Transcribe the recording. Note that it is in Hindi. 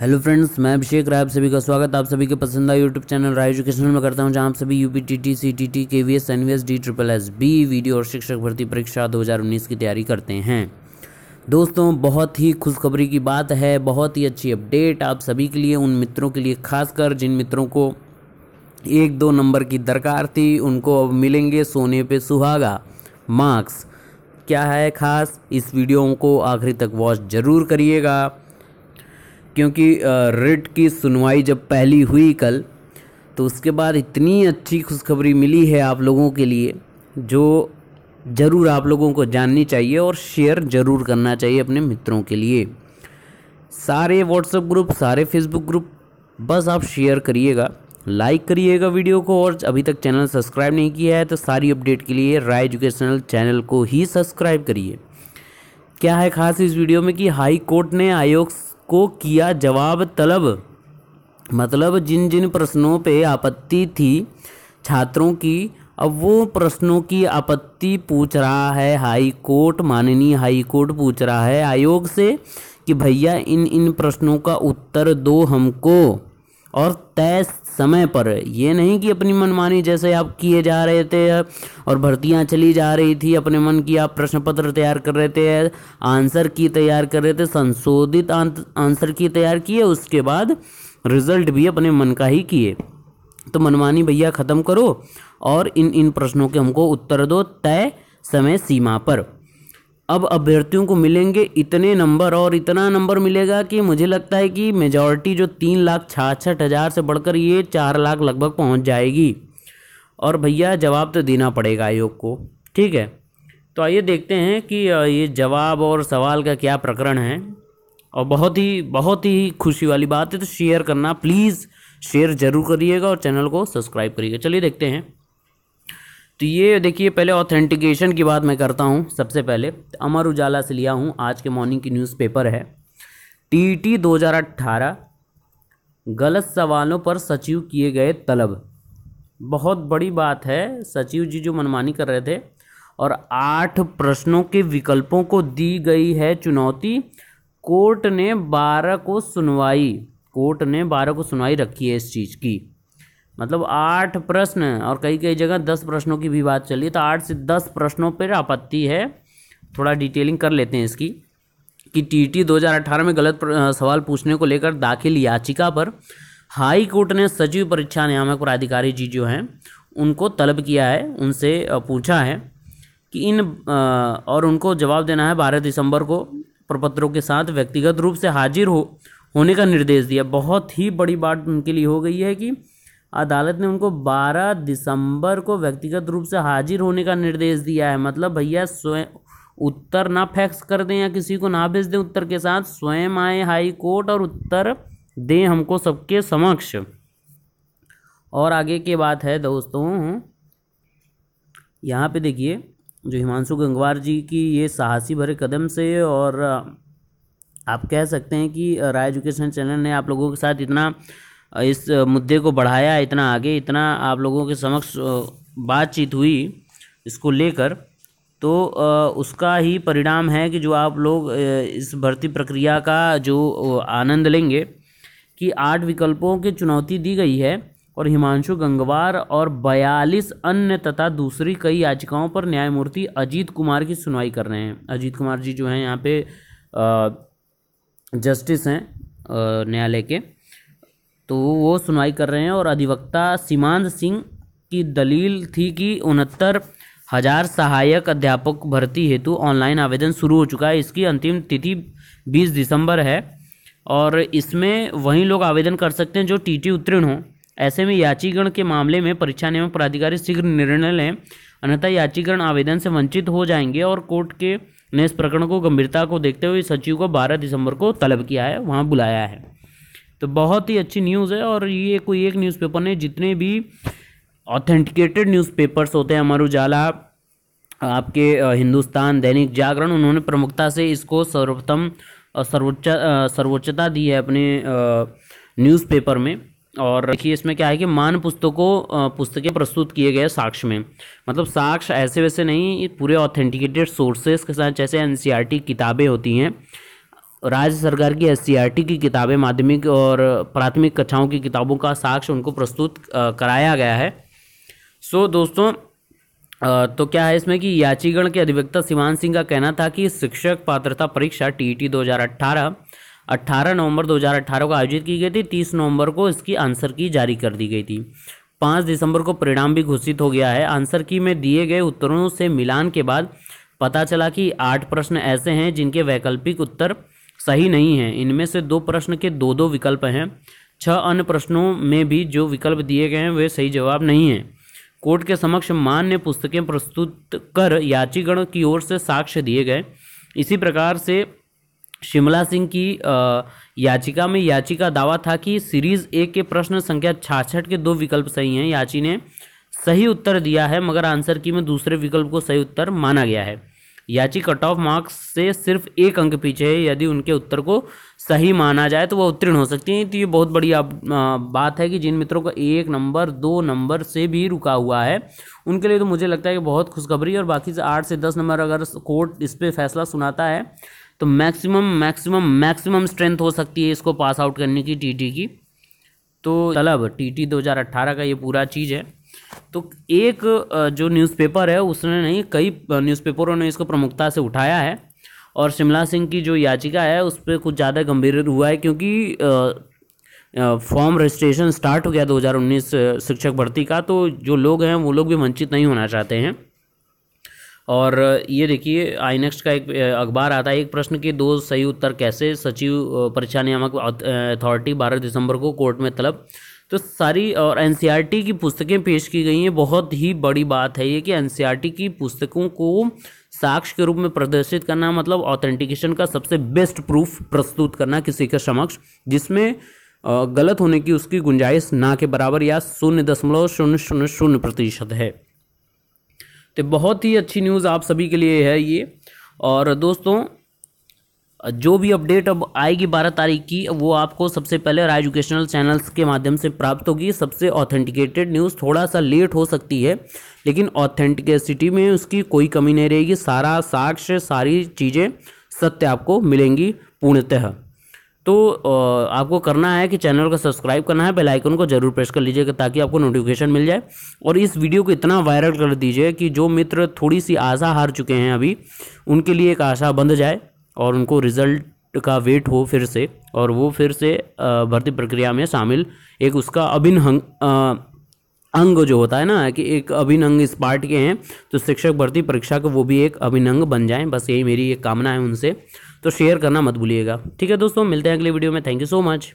हेलो फ्रेंड्स मैं अभिषेक राय आप सभी का स्वागत आप सभी के पसंदा यूट्यूब चैनल राय एजुकेशन में करता हूं जहां आप सभी U P T T C T T K V S N V S D triple S B video और शिक्षक भर्ती परीक्षा 2019 की तैयारी करते हैं दोस्तों बहुत ही खुशखबरी की बात है बहुत ही अच्छी अपडेट आप सभी के लिए उन मित्रों के लिए खासकर जिन मित्रों को एक दो नंबर की दरकार थी उनको अब मिलेंगे सोने पे सुहागा मार्क्स क्या है खास इस वीडियो को आखिरी तक वॉच जरूर करिएगा क्योंकि रिट की सुनवाई जब पहली हुई कल तो उसके बाद इतनी अच्छी खुशखबरी मिली है आप लोगों के लिए जो ज़रूर आप लोगों को जाननी चाहिए और शेयर ज़रूर करना चाहिए अपने मित्रों के लिए सारे व्हाट्सएप ग्रुप सारे फेसबुक ग्रुप बस आप शेयर करिएगा लाइक करिएगा वीडियो को और अभी तक चैनल सब्सक्राइब नहीं किया है तो सारी अपडेट के लिए राय एजुकेशनल चैनल को ही सब्सक्राइब करिए क्या है खास इस वीडियो में कि हाई कोर्ट ने आयोग को किया जवाब तलब मतलब जिन जिन प्रश्नों पे आपत्ति थी छात्रों की अब वो प्रश्नों की आपत्ति पूछ रहा है हाई कोर्ट माननीय हाई कोर्ट पूछ रहा है आयोग से कि भैया इन इन प्रश्नों का उत्तर दो हमको और तय समय पर ये नहीं कि अपनी मनमानी जैसे आप किए जा रहे थे और भर्तियां चली जा रही थी अपने मन की आप प्रश्न पत्र तैयार कर रहे थे आंसर की तैयार कर रहे थे संशोधित आंसर की तैयार किए उसके बाद रिजल्ट भी अपने मन का ही किए तो मनमानी भैया ख़त्म करो और इन इन प्रश्नों के हमको उत्तर दो तय समय सीमा पर अब अभ्यर्थियों को मिलेंगे इतने नंबर और इतना नंबर मिलेगा कि मुझे लगता है कि मेजॉरिटी जो तीन लाख छाछठ हज़ार से बढ़कर ये चार लाख लगभग पहुंच जाएगी और भैया जवाब तो देना पड़ेगा आयोग को ठीक है तो आइए देखते हैं कि ये जवाब और सवाल का क्या प्रकरण है और बहुत ही बहुत ही खुशी वाली बात है तो शेयर करना प्लीज़ शेयर ज़रूर करिएगा और चैनल को सब्सक्राइब करिएगा चलिए देखते हैं तो ये देखिए पहले ऑथेंटिकेशन की बात मैं करता हूँ सबसे पहले तो अमर उजाला से लिया हूँ आज के मॉर्निंग की न्यूज़पेपर है हज़ार 2018 गलत सवालों पर सचिव किए गए तलब बहुत बड़ी बात है सचिव जी जो मनमानी कर रहे थे और आठ प्रश्नों के विकल्पों को दी गई है चुनौती कोर्ट ने बारह को सुनवाई कोर्ट ने बारह को सुनवाई रखी है इस चीज़ की मतलब आठ प्रश्न और कई कई जगह दस प्रश्नों की भी बात चली तो आठ से दस प्रश्नों पर आपत्ति है थोड़ा डिटेलिंग कर लेते हैं इसकी कि टी 2018 में गलत सवाल पूछने को लेकर दाखिल याचिका पर हाई कोर्ट ने सचिव परीक्षा नियामक प्राधिकारी जी जो हैं उनको तलब किया है उनसे पूछा है कि इन और उनको जवाब देना है बारह दिसंबर को प्रपत्रों के साथ व्यक्तिगत रूप से हाजिर हो होने का निर्देश दिया बहुत ही बड़ी बात उनके लिए हो गई है कि अदालत ने उनको 12 दिसंबर को व्यक्तिगत रूप से हाजिर होने का निर्देश दिया है मतलब भैया स्वयं उत्तर ना फैक्स कर दें या किसी को ना भेज दें उत्तर के साथ स्वयं आए हाई कोर्ट और उत्तर दें हमको सबके समक्ष और आगे की बात है दोस्तों यहाँ पे देखिए जो हिमांशु गंगवार जी की ये साहसी भरे कदम से और आप कह सकते हैं कि राय एजुकेशन चैनल ने आप लोगों के साथ इतना इस मुद्दे को बढ़ाया इतना आगे इतना आप लोगों के समक्ष बातचीत हुई इसको लेकर तो उसका ही परिणाम है कि जो आप लोग इस भर्ती प्रक्रिया का जो आनंद लेंगे कि आठ विकल्पों की चुनौती दी गई है और हिमांशु गंगवार और बयालीस अन्य तथा दूसरी कई याचिकाओं पर न्यायमूर्ति अजीत कुमार की सुनवाई कर रहे हैं अजीत कुमार जी जो हैं यहाँ पे जस्टिस हैं न्यायालय के तो वो सुनवाई कर रहे हैं और अधिवक्ता सीमांत सिंह की दलील थी कि उनहत्तर हज़ार सहायक अध्यापक भर्ती हेतु ऑनलाइन आवेदन शुरू हो चुका है इसकी अंतिम तिथि 20 दिसंबर है और इसमें वही लोग आवेदन कर सकते हैं जो टीटी उत्तीर्ण हों ऐसे में याचीगण के मामले में परीक्षा नियम प्राधिकारी शीघ्र निर्णय लें अन्यथा याचिकरण आवेदन से वंचित हो जाएंगे और कोर्ट के ने इस प्रकरण को गंभीरता को देखते हुए सचिव को बारह दिसंबर को तलब किया है वहाँ बुलाया है तो बहुत ही अच्छी न्यूज़ है और ये कोई एक न्यूज़पेपर नहीं जितने भी ऑथेंटिकेटेड न्यूज़पेपर्स होते हैं अमर उजाला आपके हिंदुस्तान दैनिक जागरण उन्होंने प्रमुखता से इसको सर्वोत्तम सर्वोच्च सर्वोच्चता दी है अपने न्यूज़पेपर में और देखिए इसमें क्या है कि मान पुस्तकों पुस्तकें प्रस्तुत किए गए साक्ष में मतलब साक्ष्य ऐसे वैसे नहीं पूरे ऑथेंटिकेटेड सोर्सेज के साथ जैसे एन e किताबें होती हैं राज्य सरकार की एस की किताबें माध्यमिक और प्राथमिक कक्षाओं की किताबों का साक्ष्य उनको प्रस्तुत कराया गया है सो so, दोस्तों तो क्या है इसमें कि याचीगण के अधिवक्ता सिवान सिंह का कहना था कि शिक्षक पात्रता परीक्षा टी ई 18 नवंबर 2018 को आयोजित की गई थी 30 नवंबर को इसकी आंसर की जारी कर दी गई थी 5 दिसंबर को परिणाम भी घोषित हो गया है आंसर की में दिए गए उत्तरों से मिलान के बाद पता चला कि आठ प्रश्न ऐसे हैं जिनके वैकल्पिक उत्तर सही नहीं है इनमें से दो प्रश्न के दो दो विकल्प हैं छह अन्य प्रश्नों में भी जो विकल्प दिए गए हैं वे सही जवाब नहीं हैं कोर्ट के समक्ष मान्य पुस्तकें प्रस्तुत कर याचिकगण की ओर से साक्ष्य दिए गए इसी प्रकार से शिमला सिंह की याचिका में याचिका दावा था कि सीरीज ए के प्रश्न संख्या छाछठ के दो विकल्प सही हैं याची ने सही उत्तर दिया है मगर आंसर की में दूसरे विकल्प को सही उत्तर माना गया है याची कट ऑफ मार्क्स से सिर्फ एक अंक पीछे है यदि उनके उत्तर को सही माना जाए तो वह उत्तीर्ण हो सकती हैं तो ये बहुत बड़ी आप, आ, बात है कि जिन मित्रों का एक नंबर दो नंबर से भी रुका हुआ है उनके लिए तो मुझे लगता है कि बहुत खुशखबरी और बाकी से आठ से दस नंबर अगर कोर्ट इस पर फैसला सुनाता है तो मैक्सिमम मैक्सिमम मैक्सिमम स्ट्रेंथ हो सकती है इसको पास आउट करने की टीटी की तो तलब टीटी 2018 का ये पूरा चीज़ है तो एक जो न्यूज़पेपर है उसने नहीं कई न्यूज़पेपरों ने इसको प्रमुखता से उठाया है और शिमला सिंह की जो याचिका है उस पर कुछ ज़्यादा गंभीर हुआ है क्योंकि फॉर्म रजिस्ट्रेशन स्टार्ट हो गया 2019 शिक्षक भर्ती का तो जो लोग हैं वो लोग भी वंचित नहीं होना चाहते हैं और ये देखिए आई का एक अखबार आता है एक प्रश्न के दो सही उत्तर कैसे सचिव परीक्षा नियामक अथॉरिटी बारह दिसंबर को कोर्ट में तलब तो सारी और एन e की पुस्तकें पेश की गई हैं बहुत ही बड़ी बात है ये कि एन e की पुस्तकों को साक्ष्य के रूप में प्रदर्शित करना मतलब ऑथेंटिकेशन का सबसे बेस्ट प्रूफ प्रस्तुत करना किसी के समक्ष जिसमें गलत होने की उसकी गुंजाइश ना के बराबर या शून्य दशमलव शून्य शून्य शून्य प्रतिशत है तो बहुत ही अच्छी न्यूज़ आप सभी के लिए है ये और दोस्तों जो भी अपडेट अब आएगी बारह तारीख की वो आपको सबसे पहले राय एजुकेशनल चैनल्स के माध्यम से प्राप्त होगी सबसे ऑथेंटिकेटेड न्यूज़ थोड़ा सा लेट हो सकती है लेकिन ऑथेंटिकेसिटी में उसकी कोई कमी नहीं रहेगी सारा साक्ष्य सारी चीज़ें सत्य आपको मिलेंगी पूर्णतः तो आपको करना है कि चैनल को सब्सक्राइब करना है बेल आइकन को जरूर प्रेस कर लीजिएगा ताकि आपको नोटिफिकेशन मिल जाए और इस वीडियो को इतना वायरल कर दीजिए कि जो मित्र थोड़ी सी आशा हार चुके हैं अभी उनके लिए एक आशा बंध जाए और उनको रिज़ल्ट का वेट हो फिर से और वो फिर से भर्ती प्रक्रिया में शामिल एक उसका अभिन हंग अंग जो होता है ना कि एक अभिन्न अंग इस पार्ट के हैं तो शिक्षक भर्ती परीक्षा का वो भी एक अभिन्न अंग बन जाए बस यही मेरी एक कामना है उनसे तो शेयर करना मत भूलिएगा ठीक है दोस्तों मिलते हैं अगले वीडियो में थैंक यू सो मच